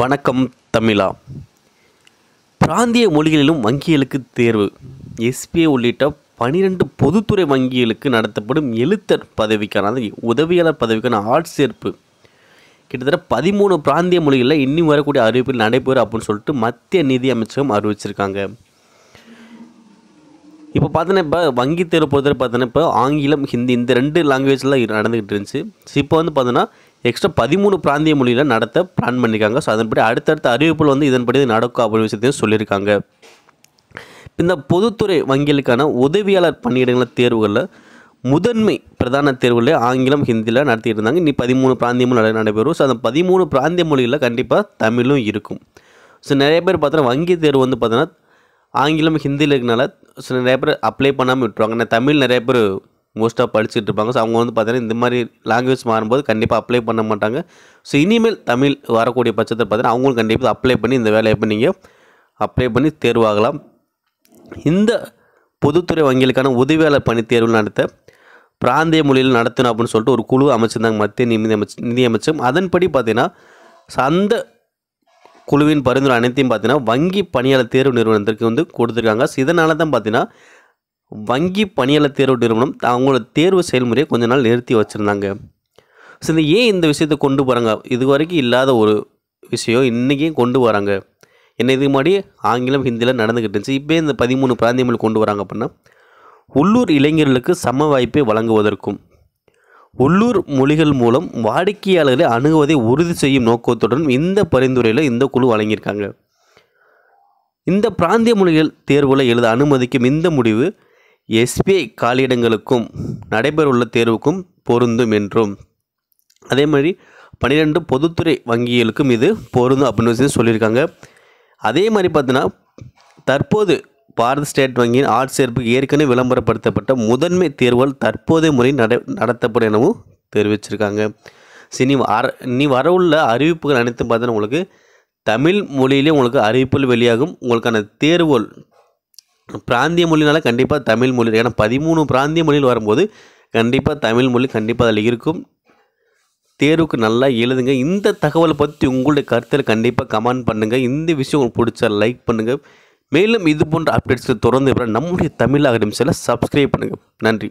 வணக்கம் தமிழா பிராந்திய மொழிகளிலும் வங்கிகளுக்கு தேர்வு எஸ்பிஐ உள்ளிட்ட பனிரெண்டு பொதுத்துறை வங்கிகளுக்கு நடத்தப்படும் எழுத்தர் பதவிக்கான உதவியாளர் பதவிக்கான ஆட்சேர்ப்பு கிட்டத்தட்ட பதிமூணு பிராந்திய மொழிகளில் இன்னும் வரக்கூடிய அறிவிப்பில் நடைபெறும் அப்படின்னு சொல்லிட்டு மத்திய நிதி அமைச்சகம் அறிவிச்சிருக்காங்க இப்போ பார்த்தோன்னா இப்போ வங்கி தேர்வு பொறுத்தவரை பார்த்தோன்னா இப்போ ஆங்கிலம் ஹிந்தி இந்த ரெண்டு லாங்குவேஜ்லாம் நடந்துக்கிட்டு இருந்துச்சு இப்போ வந்து பார்த்தோன்னா எக்ஸ்ட்ரா பதிமூணு பிராந்திய மொழியில் நடத்த பிளான் பண்ணியிருக்காங்க ஸோ அதன்படி அடுத்தடுத்த அறிவிப்புகள் வந்து இதன்படி நடக்கும் அப்படின்னு விஷயத்தையும் சொல்லியிருக்காங்க இந்த பொதுத்துறை வங்கிகளுக்கான உதவியாளர் பணியிடங்கள தேர்வுகளில் முதன்மை பிரதான தேர்வுகளில் ஆங்கிலம் ஹிந்தியில் நடத்திட்டு இருந்தாங்க இனி பதிமூணு பிராந்தியமும் நட நடைபெறும் ஸோ அந்த பதிமூணு பிராந்திய மொழிகளில் கண்டிப்பாக தமிழும் இருக்கும் ஸோ நிறைய பேர் பார்த்தோன்னா வங்கி தேர்வு வந்து பார்த்தோன்னா ஆங்கிலம் ஹிந்தியில் இருக்கனால ஸோ நிறைய பேர் அப்ளை பண்ணாமல் விட்டுருவாங்க ஆனால் தமிழ் நிறைய பேர் மோஸ்ட்டாக படிச்சுட்டு இருப்பாங்க ஸோ அவங்க வந்து பார்த்தீங்கன்னா இந்த மாதிரி லாங்குவேஜ் மாறும்போது கண்டிப்பாக அப்ளை பண்ண மாட்டாங்க ஸோ இனிமேல் தமிழ் வரக்கூடிய பட்சத்தில் பார்த்தீங்கன்னா அவங்களும் கண்டிப்பாக அப்ளை பண்ணி இந்த வேலையை இப்போ நீங்கள் அப்ளை பண்ணி தேர்வாகலாம் இந்த பொதுத்துறை வங்கிகளுக்கான உதவியாளர் பணி தேர்வு நடத்த பிராந்திய மொழியில் நடத்தணும் அப்படின்னு சொல்லிட்டு ஒரு குழு அமைச்சிருந்தாங்க மத்திய நிதி அமைச்ச நிதியமைச்சம் அதன்படி பார்த்தீங்கன்னா அந்த குழுவின் பரிந்துரை அனைத்தையும் பார்த்தீங்கன்னா வங்கி பணியாளர் தேர்வு நிறுவனத்திற்கு வந்து கொடுத்துருக்காங்க ஸோ இதனால தான் பார்த்தீங்கன்னா வங்கி பணியாளர் தேர்வு நிறுவனம் அவங்களோட தேர்வு செயல்முறையை கொஞ்ச நாள் நிறுத்தி வச்சுருந்தாங்க ஸோ இந்த ஏன் இந்த விஷயத்தை கொண்டு வராங்க இது வரைக்கும் இல்லாத ஒரு விஷயம் இன்றைக்கும் கொண்டு வராங்க என்ன இதுக்கு முன்னாடி ஆங்கிலம் ஹிந்தியில் நடந்துக்கிட்டு இருந்துச்சு இப்போ இந்த பதிமூணு பிராந்தியங்கள் கொண்டு வராங்க அப்படின்னா உள்ளூர் இளைஞர்களுக்கு சம வாய்ப்பை வழங்குவதற்கும் உள்ளூர் மொழிகள் மூலம் வாடிக்கையாளர்களை அணுகுவதை உறுதி செய்யும் நோக்கத்துடன் இந்த பரிந்துரையில் இந்த குழு வழங்கியிருக்காங்க இந்த பிராந்திய மொழிகள் தேர்வில் எழுத அனுமதிக்கும் இந்த முடிவு எஸ்பிஐ காலியிடங்களுக்கும் நடைபெறவுள்ள தேர்வுக்கும் பொருந்தும் என்றும் அதே மாதிரி பன்னிரெண்டு பொதுத்துறை வங்கிகளுக்கும் இது பொருந்தும் அப்படின்னு வச்சு சொல்லியிருக்காங்க அதே மாதிரி பார்த்தீங்கன்னா தற்போது பாரத ஸ்டேட் வங்கியின் ஆட்சேர்ப்புக்கு ஏற்கனவே விளம்பரப்படுத்தப்பட்ட முதன்மை தேர்வுகள் தற்போதைய முறை நட நடத்தப்படும் எனவும் தெரிவிச்சிருக்காங்க சரி வர நீ வரவுள்ள அறிவிப்புகள் அனைத்தும் பார்த்தீங்கன்னா உங்களுக்கு தமிழ் மொழியிலே உங்களுக்கு அறிவிப்புகள் வெளியாகும் உங்களுக்கான தேர்வுகள் பிராந்திய மொழினால கண்டிப்பாக தமிழ் மொழி ஏன்னா பதிமூணு பிராந்திய மொழியில் வரும்போது கண்டிப்பாக தமிழ் மொழி கண்டிப்பாக அதில் இருக்கும் தேர்வுக்கு நல்லா எழுதுங்க இந்த தகவலை பற்றி உங்களுடைய கருத்தில் கண்டிப்பாக கமெண்ட் பண்ணுங்கள் இந்த விஷயம் உங்களுக்கு பிடிச்சா லைக் பண்ணுங்கள் மேலும் இது போன்ற அப்டேட்ஸ்க்கு தொடர்ந்து நம்முடைய தமிழ் அகாடமிஸில் சப்ஸ்கிரைப் பண்ணுங்கள் நன்றி